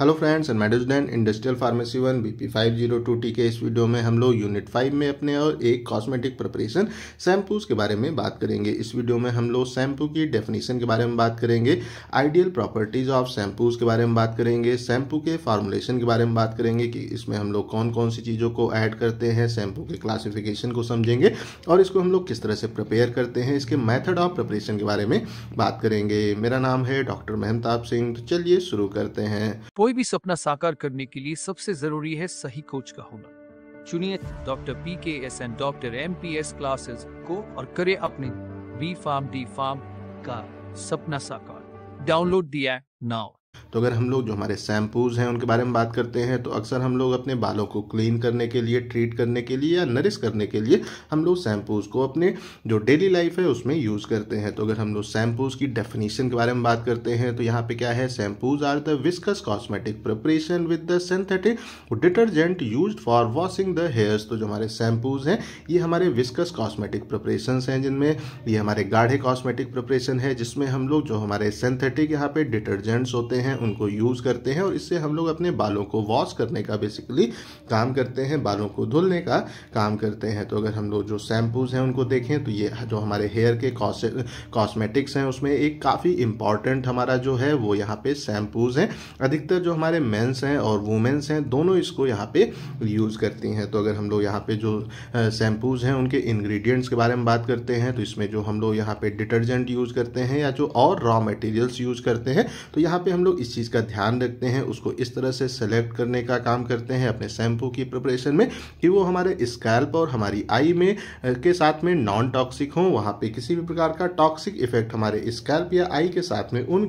hello friends and मेडोजडैन industrial pharmacy one B P five zero two T के इस video में हम लोग यूनिट फाइव में अपने और एक कॉस्मेटिक प्रिपरेशन शैम्पूज के बारे में बात करेंगे इस वीडियो में हम लोग शैम्पू की डेफिनेशन के बारे में बात करेंगे आइडियल प्रॉपर्टीज ऑफ शैम्पूज के बारे में बात करेंगे शैम्पू के फार्मुलेशन के बारे में बात करेंगे कि इसमें हम लोग कौन कौन सी चीज़ों को ऐड करते हैं शैम्पू के क्लासिफिकेशन को समझेंगे और इसको हम लोग किस तरह से प्रिपेयर करते हैं इसके मैथड ऑफ प्रिपरेशन के बारे में बात करेंगे मेरा नाम है डॉक्टर मेहताब सिंह तो चलिए शुरू करते हैं कोई भी सपना साकार करने के लिए सबसे जरूरी है सही कोच का होना चुनिए doctor P K S and doctor M P S classes को और करे अपने बी फार्म डी फार्म का सपना साकार डाउनलोड दिया नाउ तो अगर हम लोग जो हमारे शैम्पूज़ हैं उनके बारे में बात करते हैं तो अक्सर हम लोग अपने बालों को क्लीन करने के लिए ट्रीट करने के लिए या नरिश करने के लिए हम लोग शैम्पूज़ को अपने जो डेली लाइफ है उसमें यूज़ करते हैं तो अगर हम लोग शैम्पूज़ की डेफिनेशन के बारे में बात करते हैं तो यहाँ पे क्या है shampoos are the viscous cosmetic preparation with the synthetic detergent use for washing the hairs तो जो हमारे शैम्पूज़ हैं ये हमारे विस्कस कॉस्मेटिक प्रिपरेशन हैं जिनमें ये हमारे गाढ़े कॉस्मेटिक प्रिपरेशन है जिसमें हम लोग जो हमारे सिंथेटिक यहाँ पे डिटर्जेंट्स होते हैं हैं उनको यूज़ करते हैं और इससे हम लोग अपने बालों को वॉश करने का बेसिकली काम करते हैं बालों को धुलने का काम करते हैं तो अगर हम लोग जो शैम्पूज़ हैं उनको देखें तो ये जो हमारे हेयर के कॉस्मेटिक्स हैं उसमें एक काफ़ी इंपॉर्टेंट हमारा जो है वो यहाँ पे शैम्पूज़ हैं अधिकतर जो हमारे मेन्स हैं और वुमेंस हैं दोनों इसको यहाँ पे यूज़ करती हैं तो अगर हम लोग यहाँ पे जो शैम्पूज़ हैं उनके इंग्रेडिएंट्स के बारे में बात करते हैं तो इसमें जो हम लोग यहाँ पे डिटर्जेंट यूज़ करते हैं या जो और रॉ मटेरियल्स यूज़ करते हैं तो यहाँ पे हम लोग इस चीज़ का ध्यान रखते हैं उसको इस तरह से सेलेक्ट करने का काम करते हैं अपने शैम्पू की प्रिपरेशन में कि वो हमारे स्कैल्प और हमारी आई में के साथ में नॉन टॉक्सिक हों वहाँ पे किसी भी प्रकार का टॉक्सिक इफेक्ट हमारे स्कैल्प या आई के साथ में उन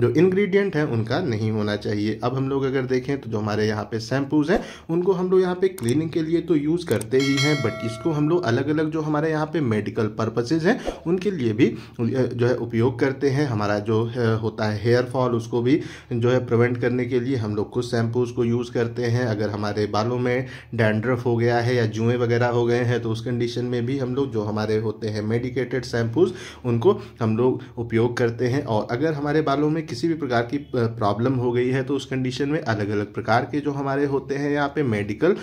जो इन्ग्रीडियंट हैं उनका नहीं होना चाहिए अब हम लोग अगर देखें तो जो हमारे यहाँ पर शैम्पूज हैं उनको हम लोग यहाँ पे क्लीनिंग के लिए तो यूज़ करते ही हैं बट इसको हम लोग अलग अलग जो हमारे यहाँ पे मेडिकल पर्पजेज हैं उनके लिए भी जो है उपयोग करते हैं हमारा जो होता है हेयर फॉल उसको उसको भी जो है प्रिवेंट करने के लिए हम लोग कुछ शैम्पूज़ को यूज़ करते हैं अगर हमारे बालों में डैंड्रफ हो गया है या जुएँ वगैरह हो गए हैं तो उस कंडीशन में भी हम लोग जो हमारे होते हैं मेडिकेटेड शैम्पूज़ उनको हम लोग उपयोग करते हैं और अगर हमारे बालों में किसी भी प्रकार की प्रॉब्लम हो गई है तो उस कंडीशन में अलग अलग प्रकार के जो हमारे होते हैं यहाँ पे मेडिकल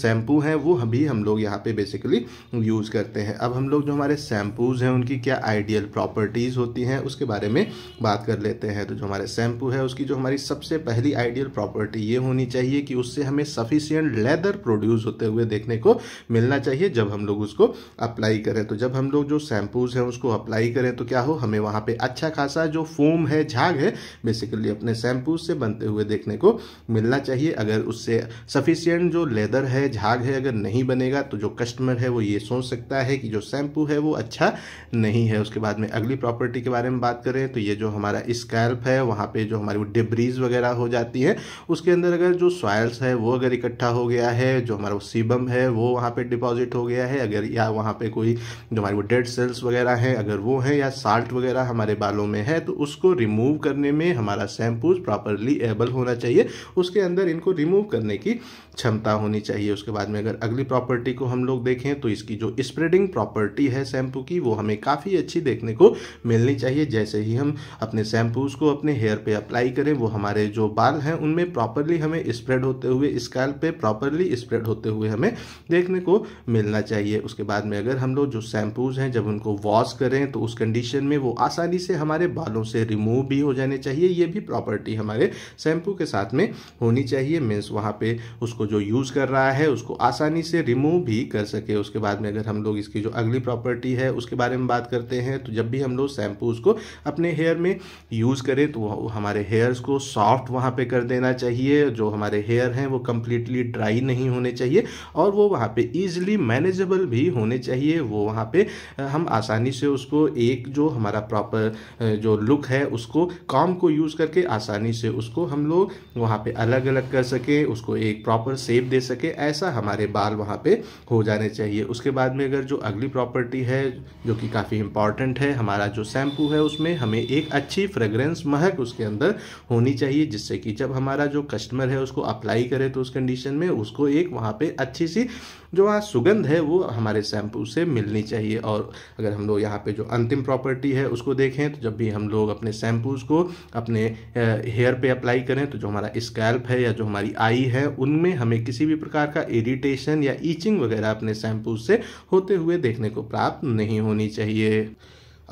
शैम्पू हैं वो भी हम लोग यहाँ पे बेसिकली यूज़ करते हैं अब हम लोग जो हमारे शैम्पूज़ हैं उनकी क्या आइडियल प्रॉपर्टीज़ होती हैं उसके बारे में बात कर लेते हैं तो जो हमारे शैम्पू है उसकी जो हमारी सबसे पहली आइडियल प्रॉपर्टी ये होनी चाहिए कि उससे हमें सफिशियंट लेदर प्रोड्यूस होते हुए देखने को मिलना चाहिए जब हम लोग उसको अप्लाई करें तो जब हम लोग जो शैम्पूज हैं उसको अप्लाई करें तो क्या हो हमें वहाँ पर अच्छा खासा जो फोम है झाग है बेसिकली अपने शैम्पूज से बनते हुए देखने को मिलना चाहिए अगर उससे सफिशियंट जो लेदर है झाग है अगर नहीं बनेगा तो जो कस्टमर है वो ये सोच सकता है कि जो शैम्पू है वो अच्छा नहीं है उसके बाद में अगली प्रॉपर्टी के बारे में बात करें तो ये जो हमारा स्कैल्प है वहाँ पे जो हमारी वो डिब्रीज वगैरह हो जाती है उसके अंदर अगर जो सॉयल्स है वो अगर इकट्ठा हो गया है जो हमारा वो सीबम है वो वहाँ पर डिपॉजिट हो गया है अगर या वहाँ पर कोई जो हमारी वो डेड सेल्स वगैरह हैं अगर वो हैं या साल्ट वगैरह हमारे बालों में है तो उसको रिमूव करने में हमारा शैम्पूज प्रॉपरली एबल होना चाहिए उसके अंदर इनको रिमूव करने की क्षमता होनी चाहिए उसके बाद में अगर अगली प्रॉपर्टी को हम लोग देखें तो इसकी जो स्प्रेडिंग प्रॉपर्टी है शैम्पू की वो हमें काफ़ी अच्छी देखने को मिलनी चाहिए जैसे ही हम अपने शैम्पूज को अपने हेयर पे अप्लाई करें वो हमारे जो बाल हैं उनमें प्रॉपरली हमें स्प्रेड होते हुए स्कैल पे प्रॉपरली स्प्रेड होते हुए हमें देखने को मिलना चाहिए उसके बाद में अगर हम लोग जो शैम्पूज़ हैं जब उनको वॉश करें तो उस कंडीशन में वो आसानी से हमारे बालों से रिमूव भी हो जाने चाहिए ये भी प्रॉपर्टी हमारे शैम्पू के साथ में होनी चाहिए मीन्स वहाँ पर उसको जो यूज़ कर रहा है उसको आसानी से रिमूव भी कर सके उसके बाद में अगर हम लोग इसकी जो अगली प्रॉपर्टी है उसके बारे में बात करते हैं तो जब भी हम लोग शैम्पू उसको अपने हेयर में यूज़ करें तो हमारे हेयर्स को सॉफ्ट वहाँ पे कर देना चाहिए जो हमारे हेयर हैं वो कम्प्लीटली ड्राई नहीं होने चाहिए और वो वहाँ पे ईजिली मैनेजेबल भी होने चाहिए वो वहाँ पे हम आसानी से उसको एक जो हमारा प्रॉपर जो लुक है उसको कॉम को यूज़ करके आसानी से उसको हम लोग वहाँ पे अलग अलग कर सकें उसको एक प्रॉपर सेप दे सके ऐसा हमारे बाल वहाँ पे हो जाने चाहिए उसके बाद में अगर जो अगली प्रॉपर्टी है जो कि काफ़ी इंपॉर्टेंट है हमारा जो शैम्पू है उसमें हमें एक अच्छी फ्रेगरेंस महक उसके अंदर होनी चाहिए जिससे कि जब हमारा जो कस्टमर है उसको अप्लाई करे तो उस कंडीशन में उसको एक वहाँ पे अच्छी सी जो वहाँ सुगंध है वो हमारे शैम्पू से मिलनी चाहिए और अगर हम लोग यहाँ पे जो अंतिम प्रॉपर्टी है उसको देखें तो जब भी हम लोग अपने शैम्पूज को अपने हेयर पे अप्लाई करें तो जो हमारा स्कैल्प है या जो हमारी आई है उनमें हमें किसी भी प्रकार का इरिटेशन या ईचिंग वगैरह अपने शैम्पू से होते हुए देखने को प्राप्त नहीं होनी चाहिए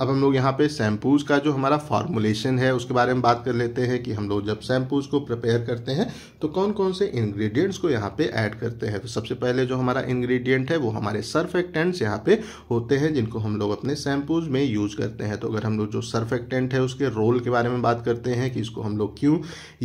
अब हम लोग यहाँ पे शैम्पूज़ का जो हमारा फार्मूलेशन है उसके बारे में बात कर लेते हैं कि हम लोग जब शैम्पूज़ को प्रिपेयर करते हैं तो कौन कौन से इंग्रेडिएंट्स को यहाँ पे ऐड करते हैं तो सबसे पहले जो हमारा इंग्रेडिएंट है वो हमारे सर्फेक्टेंट्स यहाँ पे होते हैं जिनको हम लोग अपने शैम्पूज़ में यूज़ करते हैं तो अगर हम लोग जो सर्फेक्टेंट है उसके रोल के बारे में बात करते हैं कि इसको हम लोग क्यों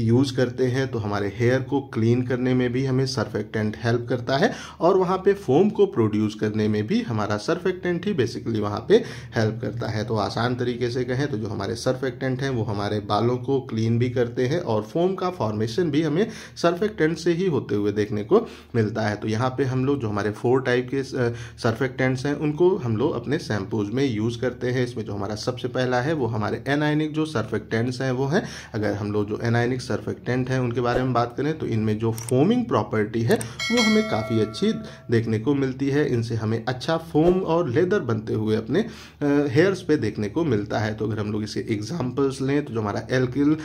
यूज़ करते हैं तो हमारे हेयर को क्लीन करने में भी हमें सर्फेक्टेंट हेल्प करता है और वहाँ पर फोम को प्रोड्यूस करने में भी हमारा सर्फेक्टेंट ही बेसिकली वहाँ पर हेल्प करता है चाहें तो आसान तरीके से कहें तो जो हमारे सर्फेक्टेंट हैं वो हमारे बालों को क्लीन भी करते हैं और फोम का फॉर्मेशन भी हमें सर्फेक्टेंट से ही होते हुए देखने को मिलता है तो यहाँ पे हम लोग जो हमारे फोर टाइप के सर्फेक्टेंट्स हैं उनको हम लोग अपने शैम्पूज में यूज़ करते हैं इसमें जो हमारा सबसे पहला है वो हमारे एनाइनिक जो सर्फेक्टेंट्स हैं वो हैं अगर हम लोग जो एनाइनिक सर्फेक्टेंट हैं उनके बारे में बात करें तो इनमें जो फोमिंग प्रॉपर्टी है वो हमें काफ़ी अच्छी देखने को मिलती है इनसे हमें अच्छा फोम और लेदर बनते हुए अपने हेयर्स पे देखने को मिलता है तो अगर हम लोग इसके एग्जाम्पल्स लें तो जो हमारा एल्किल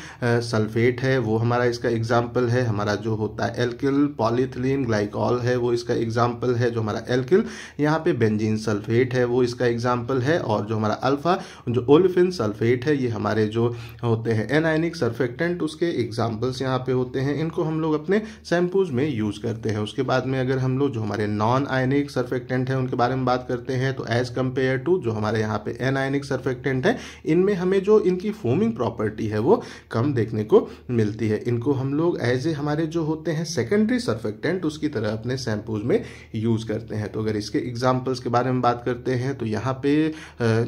सल्फेट है वो हमारा इसका एग्जाम्पल है हमारा जो होता है एल्किल पॉलीथिलीन ग्लाइकॉल है वो इसका एग्जाम्पल है जो हमारा एल्किल यहाँ पे बेंजीन सल्फेट है वो इसका एग्जाम्पल है और जो हमारा अल्फा जो ओलिफिन सल्फेट है ये हमारे जो होते हैं एनाइनिक सर्फेक्टेंट उसके एग्जाम्पल्स यहाँ पे होते हैं इनको हम लोग अपने शैम्पूज में यूज़ करते हैं उसके बाद में अगर हम लोग जो हमारे नॉन आयनिक सर्फेक्टेंट है उनके बारे में बात करते हैं तो एज़ कंपेयर टू जो हमारे यहाँ पे एन ऑर्गेनिक सर्फेक्टेंट हैं इनमें हमें जो इनकी फोमिंग प्रॉपर्टी है वो कम देखने को मिलती है इनको हम लोग एज ए हमारे जो होते हैं सेकेंडरी सर्फेक्टेंट उसकी तरह अपने शैम्पूज में यूज़ करते हैं तो अगर इसके एग्जाम्पल्स के बारे में बात करते हैं तो यहाँ पे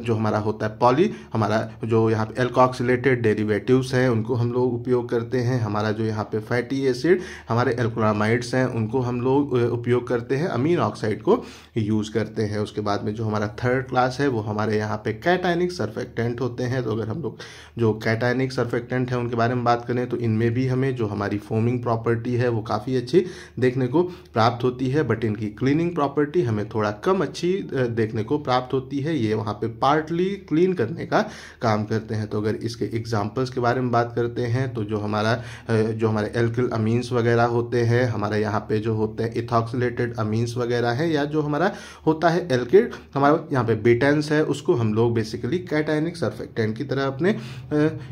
जो हमारा होता है पॉली हमारा जो यहाँ पे एल्कॉक्सिलेटेड डेरिवेटिव्स हैं उनको हम लोग उपयोग करते हैं हमारा जो यहाँ पे फैटी एसिड हमारे एल्कोलामाइड्स हैं उनको हम लोग उपयोग करते हैं अमीन ऑक्साइड को यूज़ करते हैं उसके बाद में जो हमारा थर्ड क्लास है वो हमारे यहाँ पे कै कैटाइनिक सर्फेक्टेंट होते हैं तो अगर हम लोग जो कैटाइनिक सर्फेक्टेंट है उनके बारे में बात करें तो इनमें भी हमें जो हमारी फोमिंग प्रॉपर्टी है वो काफ़ी अच्छी देखने को प्राप्त होती है बट इनकी क्लीनिंग प्रॉपर्टी हमें थोड़ा कम अच्छी देखने को प्राप्त होती है ये वहाँ पर पार्टली क्लीन करने का काम करते हैं तो अगर इसके एग्जाम्पल्स के बारे में बात करते हैं तो जो हमारा जो हमारे एल्किल अमीन्स वगैरह होते हैं हमारे यहाँ पे जो होते हैं इथॉक्सिलेटेड अमीन्स वगैरह हैं या जो हमारा होता है एल्किड हमारा यहाँ पे बेटेंस है उसको हम लोग बेसिकली कैटाइनिक सर्फेक्टेंट की तरह अपने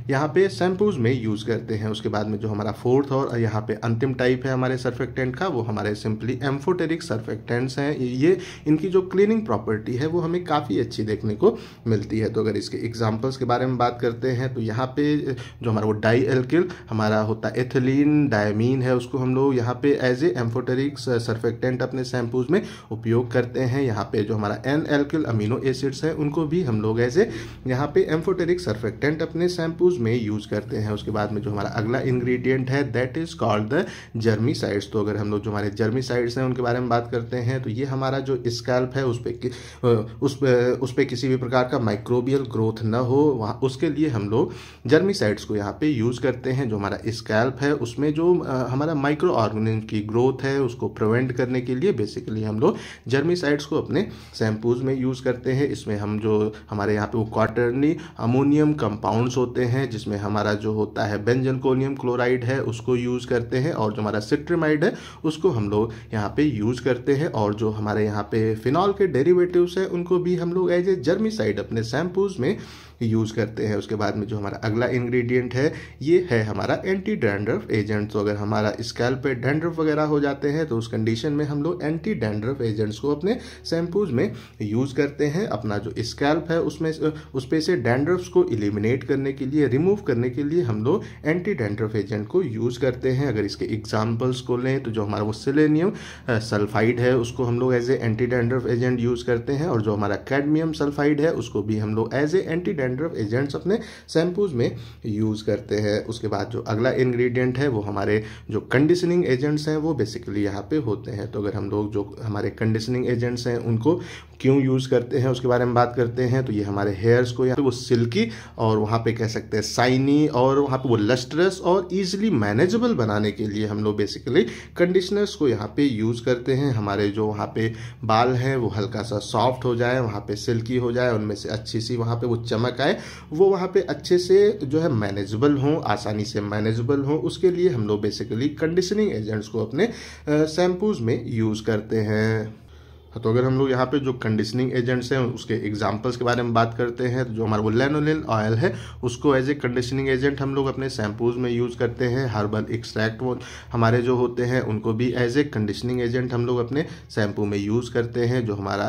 यहाँ पे शैम्पूज में यूज़ करते हैं उसके बाद में जो हमारा फोर्थ और यहाँ पे अंतिम टाइप है हमारे सर्फेक्टेंट का वो हमारे सिंपली एम्फोटेरिक सर्फेक्टेंट्स हैं ये इनकी जो क्लीनिंग प्रॉपर्टी है वो हमें काफ़ी अच्छी देखने को मिलती है तो अगर इसके एग्जाम्पल्स के बारे में बात करते हैं तो यहाँ पे जो हमारा वो डाई एल्किल हमारा होता है एथिलीन डायमीन है उसको हम लोग यहाँ पे एज ए एम्फोटेरिक सर्फेक्टेंट अपने शैम्पूज में उपयोग करते हैं यहाँ पे जो हमारा एन एल्किल अमीनो एसिड्स हैं उनको भी हम लोग वैसे यहाँ पे एम्फोटेरिक सर्फेक्टेंट अपने शैम्पूज में यूज़ करते हैं उसके बाद में जो हमारा अगला इंग्रेडिएंट है that is called the germicides तो अगर हम लोग जो हमारे जर्मी साइड्स हैं उनके बारे में बात करते हैं तो ये हमारा जो स्कैल्प है उस पर उस पर उस पर किसी भी प्रकार का माइक्रोबियल ग्रोथ न हो वहाँ उसके लिए हम लोग जर्मी साइड्स को यहाँ पे यूज़ करते हैं जो हमारा स्कैल्प है उसमें जो हमारा माइक्रो ऑर्गेनिज्म की ग्रोथ है उसको प्रिवेंट करने के लिए बेसिकली हम लोग जर्मी साइड्स को अपने शैम्पूज में यूज़ करते हैं इसमें हम जो हमारे हमारे यहाँ पे वो क्वार्टरली अमोनियम कंपाउंड्स होते हैं जिसमें हमारा जो होता है बेंजनकोनियम क्लोराइड है उसको यूज़ करते हैं और जो हमारा सिट्रीमाइड है उसको हम लोग यहाँ पे यूज़ करते हैं और जो हमारे यहाँ पे फिनॉल के डेरिवेटिव्स हैं उनको भी हम लोग एज ए जर्मी अपने शैम्पूज में यूज़ करते हैं उसके बाद में जो हमारा अगला इंग्रेडिएंट है ये है हमारा एंटी डैंड्रफ एजेंट तो अगर हमारा स्कैल पे डेंड्रफ वगैरह हो जाते हैं तो उस कंडीशन में हम लोग एंटी डेंड्रफ एजेंट्स को अपने शैम्पूज में यूज़ करते हैं अपना जो स्कैल्प है उसमें उस पर से डेंड्रफ्स को इलिमिनेट करने के लिए रिमूव करने के लिए हम लोग एंटी डेंड्रफ एजेंट को यूज़ करते हैं अगर इसके एग्जाम्पल्स को लें तो जो हमारा वो सिलेनियम सल्फाइड है उसको हम लोग as a anti dandruff agent use करते हैं और जो हमारा कैडमियम सल्फाइड है उसको भी हम लोग as a anti dandruff agents अपने शैम्पूज में यूज़ करते हैं उसके बाद जो अगला इन्ग्रीडियंट है वो हमारे जो कंडीशनिंग एजेंट्स हैं वो बेसिकली यहाँ पे होते हैं तो अगर हम लोग जो हमारे कंडीशनिंग एजेंट्स हैं उनको क्यों यूज़ करते हैं उसके बारे में बात करते हैं तो ये हमारे हेयर्स को या तो वो सिल्की और वहाँ पे कह सकते हैं साइनी और वहाँ पे वो लस्ट्रस और ईजिली मैनेजेबल बनाने के लिए हम लोग बेसिकली कंडीशनर्स को यहाँ पे यूज़ करते हैं हमारे जो वहाँ पे बाल हैं वो हल्का सा सॉफ्ट हो जाए वहाँ पे सिल्की हो जाए उनमें से अच्छी सी वहाँ पे वो चमक का है वो वहाँ पे अच्छे से जो है मैनेजेबल हों आसानी से मैनेजेबल हों उसके लिए हम लोग बेसिकली कंडीशनिंग एजेंट्स को अपने शैम्पूज में यूज़ करते हैं तो अगर हम लोग यहाँ पे जो कंडीशनिंग एजेंट्स हैं उसके एग्जाम्पल्स के बारे में बात करते हैं तो जो हमारा वो लेनोलिन ऑयल है उसको एज ए कंडीशनिंग एजेंट हम लोग अपने शैम्पूज में यूज़ करते हैं हर्बल एक्सट्रैक्ट वो हमारे जो होते हैं उनको भी एज ए कंडीशनिंग एजेंट हम लोग अपने शैम्पू में यूज़ करते हैं जो हमारा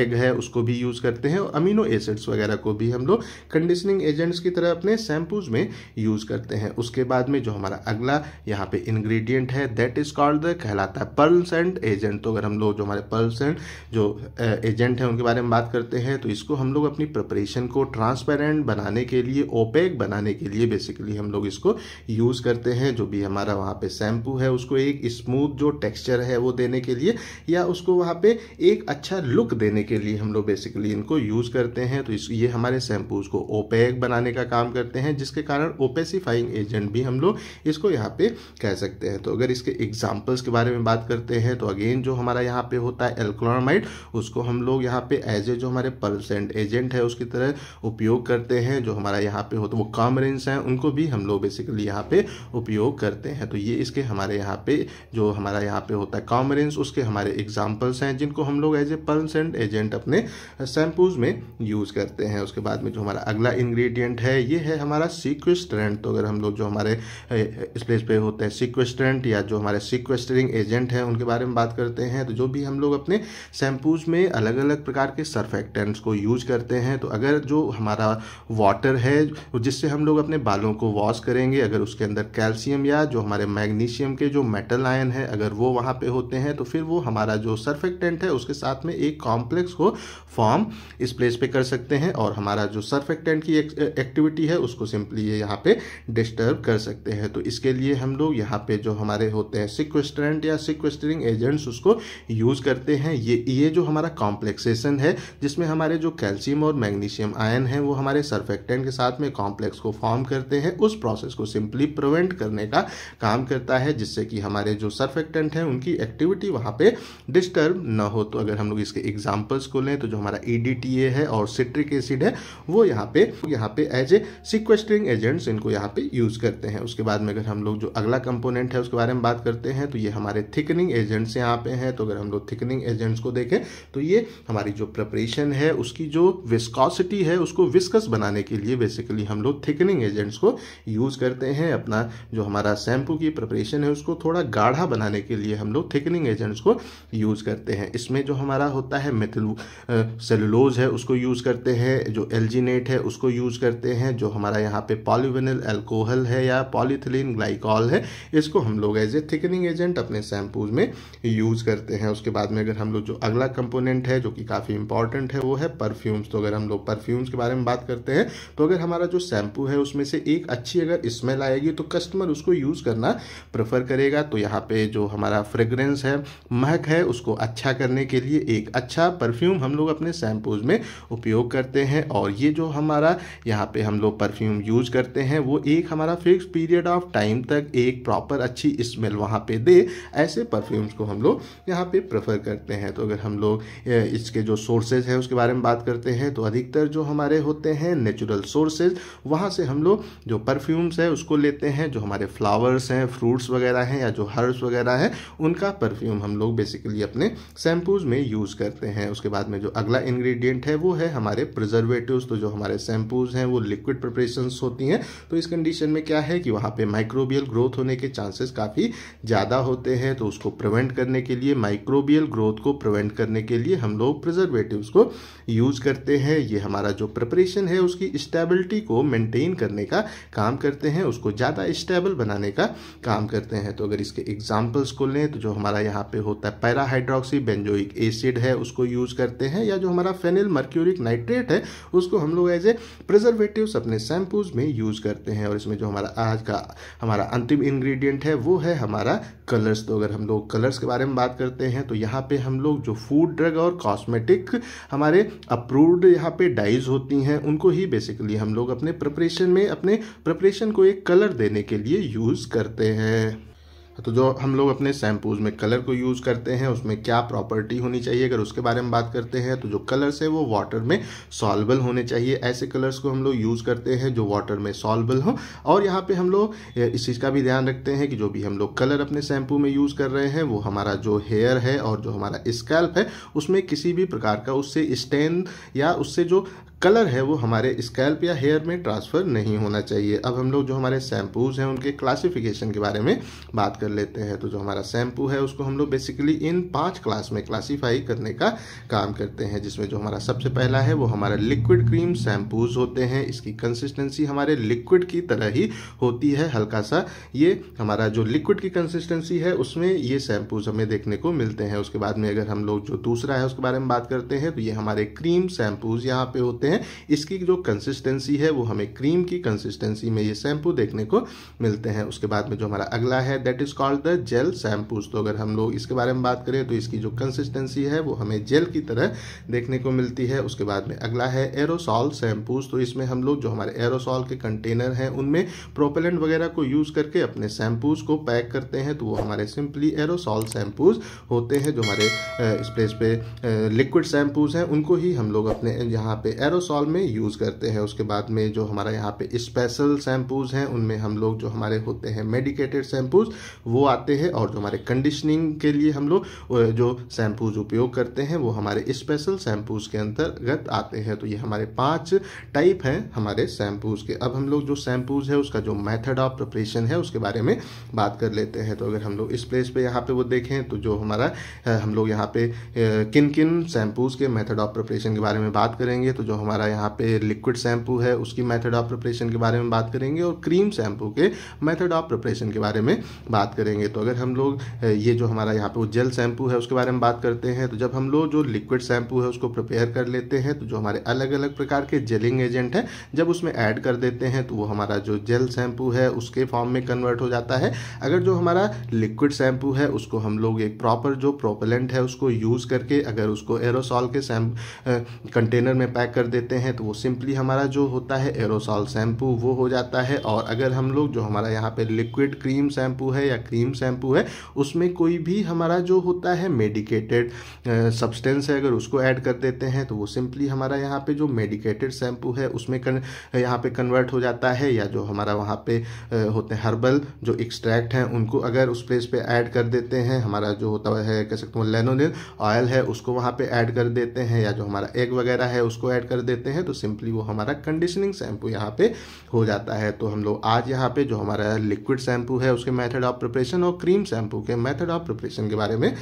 एग है उसको भी यूज़ करते हैं और अमीनो एसिड्स वगैरह को भी हम लोग कंडीशनिंग एजेंट्स की तरह अपने शैम्पूज में यूज़ करते हैं उसके बाद में जो हमारा अगला यहाँ पे इन्ग्रीडियंट है दैट इज़ कॉल्ड द कहलाता है पर्ल्स एंड एजेंट तो अगर हम लोग जो हमारे पर्ल्स एंड जो एजेंट हैं उनके बारे में बात करते हैं तो इसको हम लोग अपनी प्रिपरेशन को ट्रांसपेरेंट बनाने के लिए ओपेक बनाने के लिए बेसिकली हम लोग इसको यूज़ करते हैं जो भी हमारा वहाँ पे शैम्पू है उसको एक स्मूथ जो टेक्सचर है वो देने के लिए या उसको वहाँ पे एक अच्छा लुक देने के लिए हम लोग बेसिकली इनको यूज़ करते हैं तो इस ये हमारे शैम्पूज़ को ओपेक बनाने का काम करते हैं जिसके कारण ओपेसिफाइंग एजेंट भी हम लोग इसको यहाँ पे कह सकते हैं तो अगर इसके एग्जाम्पल्स के बारे में बात करते हैं तो अगेन जो हमारा यहाँ पे होता है एल्कोल फ्लोरामाइड उसको हम लोग यहाँ पे एज ए जो हमारे परसेंट एजेंट है उसकी तरह उपयोग करते हैं जो हमारा यहाँ पे हो तो वो रेंस हैं उनको भी हम लोग बेसिकली यहाँ पे उपयोग करते हैं तो ये इसके हमारे यहाँ पे जो हमारा यहाँ पे होता है रेंस उसके हमारे एग्जाम्पल्स हैं जिनको हम लोग एज ए परसेंट एजेंट अपने शैम्पूज में यूज़ करते हैं उसके बाद में जो हमारा अगला इन्ग्रीडियंट है ये है हमारा सीक्वेस्ट्रेंट तो अगर हम लोग जो हमारे इस प्लेस पर होते हैं सिक्वेस्ट्रेंट या जो हमारे सीक्वेस्टरिंग एजेंट हैं उनके बारे में बात करते हैं तो जो भी हम लोग अपने शैम्पूज़ में अलग अलग प्रकार के सर्फेक्टेंट्स को यूज करते हैं तो अगर जो हमारा वाटर है जिससे हम लोग अपने बालों को वॉश करेंगे अगर उसके अंदर कैल्शियम या जो हमारे मैग्नीशियम के जो मेटल आयन है अगर वो वहाँ पे होते हैं तो फिर वो हमारा जो सर्फेक्टेंट है उसके साथ में एक कॉम्प्लेक्स को फॉर्म इस प्लेस पे कर सकते हैं और हमारा जो सर्फेक्टेंट की एक्टिविटी है उसको सिंपली ये यहाँ पे डिस्टर्ब कर सकते हैं तो इसके लिए हम लोग यहाँ पे जो हमारे होते हैं सिक्वेस्टरेंट या सिक्वेस्टरिंग एजेंट्स उसको यूज़ करते हैं ये ये ये जो हमारा कॉम्प्लेक्सेशन है जिसमें हमारे जो कैल्शियम और मैग्नीशियम आयन है वो हमारे सर्फेक्टेंट के साथ में कॉम्प्लेक्स को फॉर्म करते हैं उस प्रोसेस को सिंपली प्रिवेंट करने का काम करता है जिससे कि हमारे जो सर्फेक्टेंट हैं उनकी एक्टिविटी वहाँ पर डिस्टर्ब न हो तो अगर हम लोग इसके एग्जाम्पल्स को लें तो जो हमारा ई e है और सिट्रिक एसिड है वो यहाँ पे यहाँ पे एज ए सिक्वेस्टरिंग एजेंट्स इनको यहाँ पे यूज़ करते हैं उसके बाद में अगर हम लोग जो अगला कंपोनेंट है उसके बारे में बात करते हैं तो ये हमारे थिकनिंग एजेंट्स यहाँ पे हैं तो अगर हम लोग थिकनिंग एजेंट मेजरमेंट्स को देखें तो ये हमारी जो प्रपरेशन है उसकी जो विस्कॉसिटी है उसको विस्कस बनाने के लिए बेसिकली हम लोग थिकनिंग एजेंट्स को यूज़ करते हैं अपना जो हमारा शैम्पू की प्रपरेशन है उसको थोड़ा गाढ़ा बनाने के लिए हम लोग थिकनिंग एजेंट्स को यूज़ करते हैं इसमें जो हमारा होता है मेथिलू सेलुलोज है उसको यूज़ करते हैं जो एल्जीनेट है उसको यूज़ करते हैं जो हमारा यहाँ पे पॉलीविनल एल्कोहल है या पॉलीथिलीन ग्लाइकॉल है इसको हम लोग एज ए थिकनिंग एजेंट अपने शैम्पूज में यूज़ करते हैं उसके बाद में अगर हम लोग जो अगला कंपोनेंट है जो कि काफ़ी इंपॉर्टेंट है वो है परफ्यूम्स तो अगर हम लोग परफ्यूम्स के बारे में बात करते हैं तो अगर हमारा जो शैम्पू है उसमें से एक अच्छी अगर स्मेल आएगी तो कस्टमर उसको यूज़ करना प्रेफर करेगा तो यहाँ पे जो हमारा फ्रेग्रेंस है महक है उसको अच्छा करने के लिए एक अच्छा परफ्यूम हम लोग अपने शैम्पूज में उपयोग करते हैं और ये जो हमारा यहाँ पर हम लोग परफ्यूम यूज़ करते हैं वो एक हमारा फिक्स पीरियड ऑफ टाइम तक एक प्रॉपर अच्छी स्मेल वहाँ पे दे ऐसे परफ्यूम्स को हम लोग यहाँ पे प्रेफर करते हैं हैं तो अगर हम लोग इसके जो सोर्सेज हैं उसके बारे में बात करते हैं तो अधिकतर जो हमारे होते हैं नेचुरल सोर्सेज वहाँ से हम लोग जो परफ्यूम्स है उसको लेते हैं जो हमारे फ्लावर्स हैं फ्रूट्स वगैरह हैं या जो हर्ब्स वगैरह हैं उनका परफ्यूम हम लोग बेसिकली अपने शैम्पूज़ में यूज़ करते हैं उसके बाद में जो अगला इन्ग्रीडियंट है वो है हमारे प्रिजर्वेटिव तो जो हमारे शैम्पूज़ हैं वो लिक्विड प्रिपरेशन होती हैं तो इस कंडीशन में क्या है कि वहाँ पर माइक्रोबियल ग्रोथ होने के चांसेस काफ़ी ज़्यादा होते हैं तो उसको प्रिवेंट करने के लिए माइक्रोबियल ग्रोथ को प्रिवेंट करने के लिए हम लोग प्रिजर्वेटिव को यूज़ करते हैं ये हमारा जो प्रिपरेशन है उसकी स्टेबिलिटी को मेंटेन करने का काम करते हैं उसको ज़्यादा स्टेबल बनाने का काम करते हैं तो अगर इसके एग्जाम्पल्स को लें तो जो हमारा यहाँ पे होता है पैराहाइड्रोक्सी बेंजोइक एसिड है उसको यूज़ करते हैं या जो हमारा फेनिल मर्क्यूरिक नाइट्रेट है उसको हम लोग एज ए प्रिजर्वेटिव अपने शैम्पूज में यूज़ करते हैं और इसमें जो हमारा आज का हमारा अंतिम इन्ग्रीडियंट है वो है हमारा कलर्स तो अगर हम लोग कलर्स के बारे में बात करते हैं तो यहाँ पे हम लोग लोग जो फूड ड्रग और कॉस्मेटिक हमारे अप्रूव्ड यहाँ पे डाइज होती हैं उनको ही बेसिकली हम लोग अपने प्रिपरेशन में अपने प्रिपरेशन को एक कलर देने के लिए यूज़ करते हैं तो जो हम लोग अपने शैम्पूज़ में कलर को यूज़ करते हैं उसमें क्या प्रॉपर्टी होनी चाहिए अगर उसके बारे में बात करते हैं तो जो कलर्स है वो वाटर में सॉल्बल होने चाहिए ऐसे कलर्स को हम लोग यूज़ करते हैं जो वाटर में सॉल्बल हो और यहाँ पे हम लोग इस चीज़ का भी ध्यान रखते हैं कि जो भी हम लोग कलर अपने शैम्पू में यूज़ कर रहे हैं वो हमारा जो हेयर है और जो हमारा स्कैल्प है उसमें किसी भी प्रकार का उससे स्टेन या उससे जो कलर है वो हमारे स्कैल्प या हेयर में ट्रांसफ़र नहीं होना चाहिए अब हम लोग जो हमारे शैम्पूज़ हैं उनके क्लासिफिकेशन के बारे में बात कर कर लेते हैं तो जो हमारा शैम्पू है उसको हम लोग बेसिकली इन पांच क्लास में क्लासीफाई करने का काम करते हैं जिसमें जो हमारा सबसे पहला है वो हमारा लिक्विड क्रीम शैम्पूज होते हैं इसकी कंसिस्टेंसी हमारे लिक्विड की तरह ही होती है हल्का सा ये हमारा जो लिक्विड की कंसिस्टेंसी है उसमें ये शैम्पूज हमें देखने को मिलते हैं उसके बाद में अगर हम लोग जो दूसरा है उसके बारे में बात करते हैं तो ये हमारे क्रीम शैम्पूज यहाँ पे होते हैं इसकी जो कंसिस्टेंसी है वो हमें क्रीम की कंसिस्टेंसी में ये शैम्पू देखने को मिलते हैं उसके बाद में जो हमारा अगला है that is called the gel shampoos तो अगर हम लोग इसके बारे में बात करें तो इसकी जो कंसिस्टेंसी है वो हमें जेल की तरह देखने को मिलती है उसके बाद में अगला है एरोसॉल शैम्पूस तो इसमें हम लोग जो हमारे एरोसॉल के कंटेनर हैं उनमें प्रोपेलेंट वगैरह को यूज़ करके अपने शैम्पूस को पैक करते हैं तो वो हमारे सिंपली एरोसॉल शैम्पूज होते हैं जो हमारे स्प्रेस पे लिक्विड शैम्पूज हैं उनको ही हम लोग अपने यहाँ पे एरोसॉल में यूज़ करते हैं उसके बाद में जो हमारा यहाँ पे स्पेशल शैम्पूज हैं उनमें हम लोग जो हमारे होते हैं मेडिकेटेड शैम्पूज वो आते हैं और जो हमारे कंडीशनिंग के लिए हम लोग जो शैम्पूज उपयोग करते हैं वो हमारे स्पेशल शैम्पूज के अंतर्गत आते हैं तो ये हमारे पाँच टाइप हैं हमारे शैम्पूज के अब हम लोग जो शैम्पूज है उसका जो मेथड ऑफ प्रिपरेशन है उसके बारे में बात कर लेते हैं तो अगर हम लोग इस प्लेस पर यहाँ पर वो देखें तो जो हमारा हम लोग यहाँ पे किन किन शैम्पूज के मैथड ऑफ प्रिपरेशन के बारे में बात करेंगे तो जो हमारा यहाँ पे लिक्विड शैम्पू है उसकी मैथड ऑफ प्रिपरेशन के बारे में बात करेंगे और क्रीम शैम्पू के मैथड ऑफ प्रिपरेशन के बारे में बात बात करेंगे तो अगर हम लोग ये जो हमारा यहाँ पे वो जेल शैम्पू है उसके बारे में बात करते हैं तो जब हम लोग जो लिक्विड शैम्पू है उसको प्रिपेयर कर लेते हैं तो जो हमारे अलग अलग प्रकार के जेलिंग एजेंट हैं जब उसमें ऐड कर देते हैं तो वो हमारा जो जेल शैम्पू है उसके फॉर्म में कन्वर्ट हो जाता है अगर जो हमारा लिक्विड शैम्पू है उसको हम लोग एक प्रॉपर जो प्रोपेलेंट है उसको यूज़ करके अगर उसको एरोसॉल के कंटेनर में पैक कर देते हैं तो वो सिंपली हमारा जो होता है एरोसॉल शैम्पू वो हो जाता है और अगर हम लोग जो हमारा यहाँ पे लिक्विड क्रीम शैम्पू है या क्रीम शैम्पू है उसमें कोई भी हमारा जो होता है मेडिकेटेड सब्सटेंस है अगर उसको ऐड कर देते हैं तो वो सिंपली हमारा यहाँ पे जो मेडिकेटेड शैम्पू है उसमें कन यहाँ पे कन्वर्ट हो जाता है या जो हमारा वहाँ पे होते हैं हर्बल जो एक्सट्रैक्ट हैं उनको अगर उस प्लेस पे ऐड कर देते हैं हमारा जो होता है कह सकते हैं लेनोन ऑयल है उसको वहाँ पे ऐड कर देते हैं या जो हमारा एग वगैरह है उसको ऐड कर देते हैं तो सिंपली वो हमारा कंडीशनिंग शैम्पू यहाँ पे हो जाता है तो हम लोग आज यहाँ पे जो हमारा लिक्विड शैम्पू है उसके मैथड ऑफ प्रिपरेशन और क्रीम शैम्पू के मेथड ऑफ प्रिपरेशन के बारे में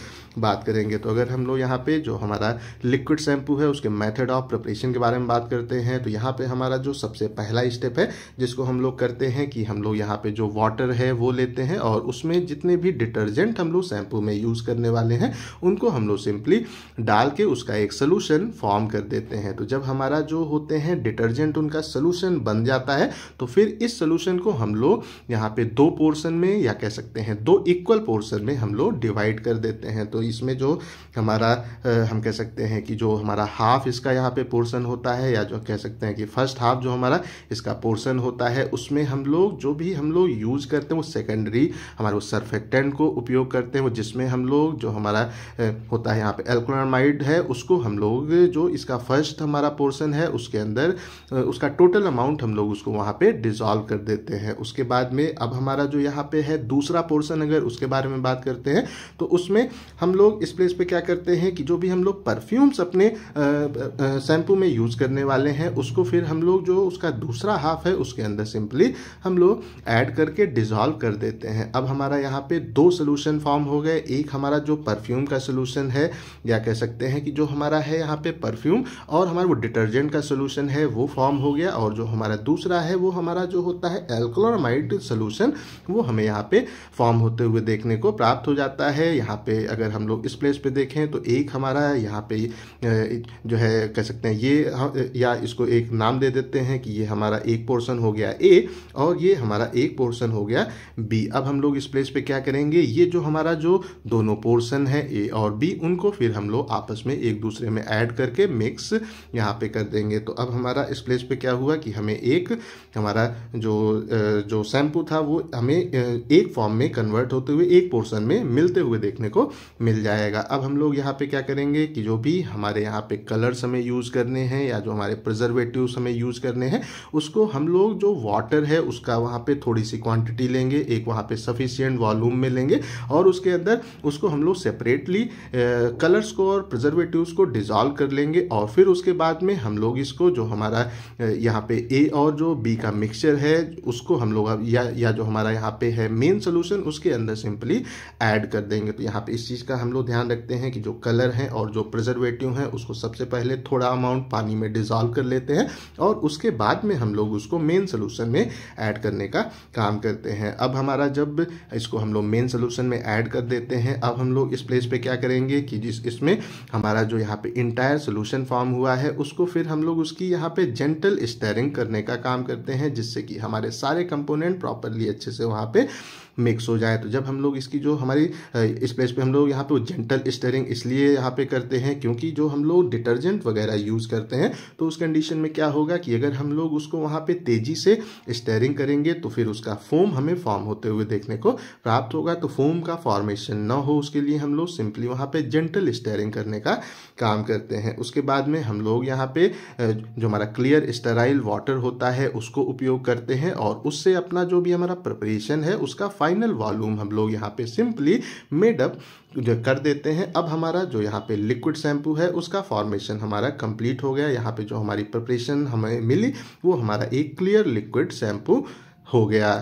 बात करेंगे तो अगर हम लोग यहाँ पे जो हमारा लिक्विड शैम्पू है उसके मेथड ऑफ प्रिपरेशन के बारे में बात करते हैं तो यहाँ पे हमारा जो सबसे पहला स्टेप है जिसको हम लोग करते हैं कि हम लोग यहाँ पे जो वाटर है वो लेते हैं और उसमें जितने भी डिटर्जेंट हम लोग शैम्पू में यूज़ करने वाले हैं उनको हम लोग सिंपली डाल के उसका एक सोल्यूशन फॉर्म कर देते हैं तो जब हमारा जो होते हैं डिटर्जेंट उनका सोल्यूशन बन जाता है तो फिर इस सोल्यूशन को हम लोग यहाँ पे दो पोर्सन में या कह सकते सकते हैं दो इक्वल पोर्सन में हम लोग डिवाइड कर देते हैं तो इसमें जो हमारा हम कह सकते हैं कि जो हमारा हाफ इसका यहाँ पे पोर्सन होता है या जो कह सकते हैं कि फर्स्ट हाफ जो हमारा इसका पोर्सन होता है उसमें हम लोग जो भी हम लोग यूज करते हैं वो सेकेंडरी हमारे उस सर्फेक्टेंट को उपयोग करते हैं वो जिसमें हम लोग जो हमारा होता है यहाँ पे एल्कोनामाइड है उसको हम लोग जो इसका फर्स्ट हमारा पोर्सन है उसके अंदर उसका टोटल अमाउंट हम लोग उसको वहाँ पे डिजॉल्व कर देते हैं उसके बाद में अब हमारा जो यहाँ पे है दूसरा पोर्सन अगर उसके बारे में बात करते हैं तो उसमें हम लोग इस प्लेस पे क्या करते हैं कि जो भी हम लोग परफ्यूम्स अपने शैम्पू में यूज़ करने वाले हैं उसको फिर हम लोग जो उसका दूसरा हाफ है उसके अंदर सिंपली हम लोग ऐड करके डिजॉल्व कर देते हैं अब हमारा यहाँ पे दो सोल्यूशन फॉर्म हो गए एक हमारा जो परफ्यूम का सोल्यूशन है या कह सकते हैं कि जो हमारा है यहाँ पे परफ्यूम और हमारा वो डिटर्जेंट का सोल्यूशन है वो फॉर्म हो गया और जो हमारा दूसरा है वो हमारा जो होता है एल्कोलमाइड सोल्यूशन वो हमें यहाँ पे फॉर्म होते हुए देखने को प्राप्त हो जाता है यहाँ पे अगर हम लोग इस प्लेस पे देखें तो एक हमारा यहाँ पे जो है कह सकते हैं ये या इसको एक नाम दे देते हैं कि ये हमारा एक पोर्शन हो गया ए और ये हमारा एक पोर्शन हो गया बी अब हम लोग इस प्लेस पे क्या करेंगे ये जो हमारा जो दोनों पोर्सन है ए और बी उनको फिर हम लोग आपस में एक दूसरे में ऐड करके मिक्स यहाँ पर कर देंगे तो अब हमारा इस प्लेस पर क्या हुआ कि हमें एक हमारा जो जो शैम्पू था वो हमें एक फॉर्म में में कन्वर्ट होते हुए एक पोर्सन में मिलते हुए देखने को मिल जाएगा अब हम लोग यहाँ पे क्या करेंगे कि जो भी हमारे यहाँ पे कलर्स हमें यूज़ करने हैं या जो हमारे प्रिजर्वेटिव हमें यूज़ करने हैं उसको हम लोग जो वाटर है उसका वहाँ पे थोड़ी सी क्वांटिटी लेंगे एक वहाँ पे सफिशियंट वॉल्यूम में लेंगे और उसके अंदर उसको हम लोग सेपरेटली कलर्स को और प्रिजर्वेटिव को डिजॉल्व कर लेंगे और फिर उसके बाद में हम लोग इसको जो हमारा यहाँ पे ए और जो बी का मिक्सचर है उसको हम लोग या, या जो हमारा यहाँ पे है मेन सोल्यूशन ऑप्शन उसके अंदर सिंपली ऐड कर देंगे तो यहाँ पे इस चीज़ का हम लोग ध्यान रखते हैं कि जो कलर है और जो प्रिजर्वेटिव है उसको सबसे पहले थोड़ा अमाउंट पानी में डिजॉल्व कर लेते हैं और उसके बाद में हम लोग उसको मेन सोल्यूशन में ऐड करने का काम करते हैं अब हमारा जब इसको हम लोग मेन सोल्यूशन में ऐड कर देते हैं अब हम लोग इस प्लेस पर क्या करेंगे कि जिस इसमें हमारा जो यहाँ पे इंटायर सोल्यूशन फॉर्म हुआ है उसको फिर हम लोग उसकी यहाँ पे जेंटल स्टेरिंग करने का काम करते हैं जिससे कि हमारे सारे कंपोनेंट प्रॉपरली अच्छे से वहाँ पे मिक्स हो जाए तो जब हम लोग इसकी जो हमारी स्पेस पे हम लोग यहाँ पे जेंटल स्टेरिंग इसलिए यहाँ पे करते हैं क्योंकि जो हम लोग डिटर्जेंट वगैरह यूज़ करते हैं तो उस कंडीशन में क्या होगा कि अगर हम लोग उसको वहाँ पे तेज़ी से स्टेरिंग करेंगे तो फिर उसका फोम हमें फॉर्म होते हुए देखने को प्राप्त होगा तो फोम का फॉर्मेशन ना हो उसके लिए हम लोग सिंपली वहाँ पर जेंटल स्टेरिंग करने का काम करते हैं उसके बाद में हम लोग यहाँ पे जो हमारा क्लियर स्टेराइल वाटर होता है उसको उपयोग करते हैं और उससे अपना जो भी हमारा प्रिपरेशन है उसका फाइनल वॉल्यूम हम लोग यहाँ पे सिंपली मेडअप जो कर देते हैं अब हमारा जो यहाँ पे लिक्विड शैम्पू है उसका फॉर्मेशन हमारा कंप्लीट हो गया यहाँ पे जो हमारी प्रिपरेशन हमें मिली वो हमारा एक क्लियर लिक्विड शैम्पू हो गया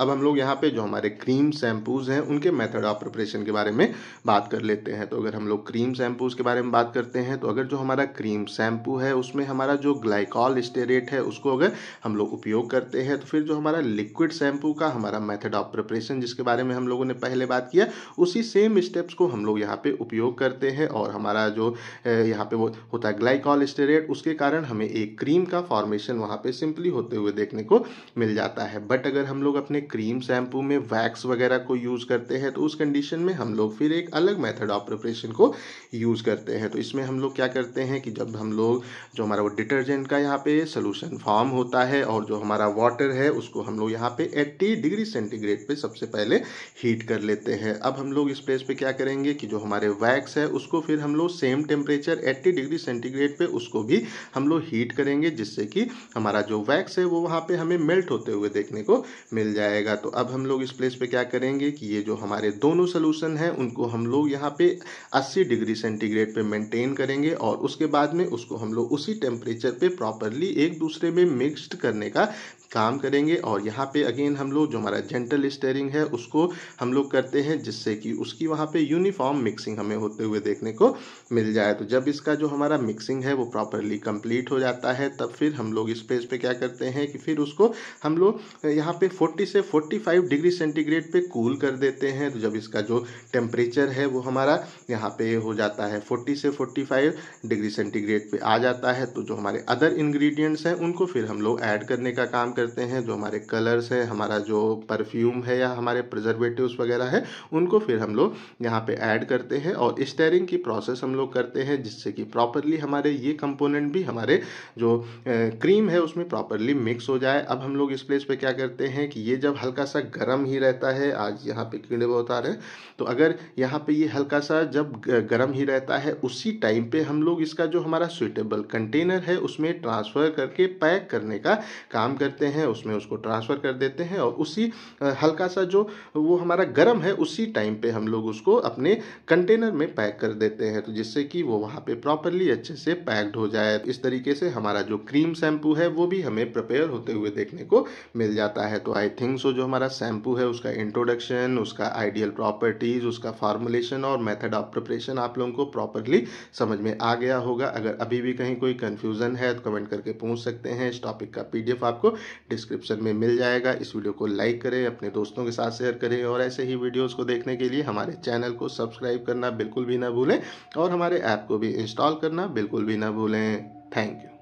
अब हम लोग यहाँ पे जो हमारे क्रीम शैम्पूज़ हैं उनके मेथड ऑफ प्रिपरेशन के बारे में बात कर लेते हैं तो अगर हम लोग क्रीम शैम्पूज़ के बारे में बात करते हैं तो अगर जो हमारा क्रीम शैम्पू है उसमें हमारा जो ग्लाइकॉल स्टेरेट है उसको अगर हम लोग उपयोग करते हैं तो फिर जो हमारा लिक्विड शैम्पू का हमारा मैथड ऑफ प्रिपरेशन जिसके बारे में हम लोगों ने पहले बात किया उसी सेम स्टेप्स को हम लोग यहाँ पर उपयोग करते हैं और हमारा जो यहाँ पर वो होता है ग्लाइकॉल स्टेरेट उसके कारण हमें एक क्रीम का फॉर्मेशन वहाँ पर सिंपली होते हुए देखने को मिल जाता है बट अगर हम लोग अपने क्रीम शैम्पू में वैक्स वगैरह को यूज़ करते हैं तो उस कंडीशन में हम लोग फिर एक अलग मेथड ऑफ प्रिपरेशन को यूज़ करते हैं तो इसमें हम लोग क्या करते हैं कि जब हम लोग जो हमारा वो डिटर्जेंट का यहाँ पे सोल्यूशन फॉर्म होता है और जो हमारा वाटर है उसको हम लोग यहाँ पे 80 डिग्री सेंटीग्रेड पे सबसे पहले हीट कर लेते हैं अब हम लोग इस प्लेस पे क्या करेंगे कि जो हमारे वैक्स है उसको फिर हम लोग same temperature eighty degree centigrade पे उसको भी हम लोग हीट करेंगे जिससे कि हमारा जो वैक्स है वो वहाँ पर हमें मेल्ट होते हुए देखने को मिल जाए आएगा तो अब हम लोग इस प्लेस पे क्या करेंगे कि ये जो हमारे दोनों सोल्यूशन हैं उनको हम लोग यहाँ पे 80 डिग्री सेंटीग्रेड पे मेंटेन करेंगे और उसके बाद में उसको हम लोग उसी टेम्परेचर पे प्रॉपरली एक दूसरे में मिक्सड करने का काम करेंगे और यहाँ पे अगेन हम लोग जो हमारा जेंटल स्टेयरिंग है उसको हम लोग करते हैं जिससे कि उसकी वहाँ पे यूनिफॉर्म मिक्सिंग हमें होते हुए देखने को मिल जाए तो जब इसका जो हमारा मिक्सिंग है वो प्रॉपरली कंप्लीट हो जाता है तब फिर हम लोग इस पेज पे क्या करते हैं कि फिर उसको हम लोग यहाँ पे 40 से 45 डिग्री सेंटीग्रेड पे कूल कर देते हैं तो जब इसका जो टेम्परेचर है वो हमारा यहाँ पे हो जाता है 40 से 45 डिग्री सेंटीग्रेड पे आ जाता है तो जो हमारे अदर इंग्रेडिएंट्स हैं उनको फिर हम लोग ऐड करने का काम करते हैं जो हमारे कलर्स हैं हमारा जो परफ्यूम है या हमारे प्रजर्वेटिव वगैरह है उनको फिर हम लोग यहाँ पर ऐड करते हैं और स्टेयरिंग की प्रोसेस हम लोग करते हैं जिससे कि प्रॉपरली हमारे ये कंपोनेंट भी हमारे जो क्रीम है उसमें प्रॉपरली मिक्स हो जाए अब हम लोग इस प्लेस पे क्या करते हैं कि ये जब मतलब हल्का सा गर्म ही रहता है आज यहाँ पे कीड़े बहुत आ रहे हैं तो अगर यहाँ पे ये हल्का सा जब गर्म ही रहता है उसी टाइम पे हम लोग इसका जो हमारा सुइटेबल कंटेनर है उसमें ट्रांसफ़र करके पैक करने का काम करते हैं उसमें उसको ट्रांसफ़र कर देते हैं और उसी हल्का सा जो वो हमारा गर्म है उसी टाइम पर हम लोग उसको अपने कंटेनर में पैक कर देते हैं तो जिससे कि वो वहाँ पर प्रॉपरली अच्छे से पैक्ड हो जाए इस तरीके से हमारा जो क्रीम शैम्पू है वो भी हमें प्रिपेयर होते हुए देखने को मिल जाता है तो आई थिंक सो जो हमारा शैम्पू है उसका इंट्रोडक्शन उसका आइडियल प्रॉपर्टीज़ उसका फार्मुलेशन और मेथड ऑफ प्रिपरेशन आप लोगों को प्रॉपरली समझ में आ गया होगा अगर अभी भी कहीं कोई कन्फ्यूज़न है तो कमेंट करके पूछ सकते हैं इस टॉपिक का पी आपको डिस्क्रिप्शन में मिल जाएगा इस वीडियो को लाइक करें अपने दोस्तों के साथ शेयर करें और ऐसे ही वीडियोज़ को देखने के लिए हमारे चैनल को सब्सक्राइब करना बिल्कुल भी ना भूलें और हमारे ऐप को भी इंस्टॉल करना बिल्कुल भी ना भूलें थैंक यू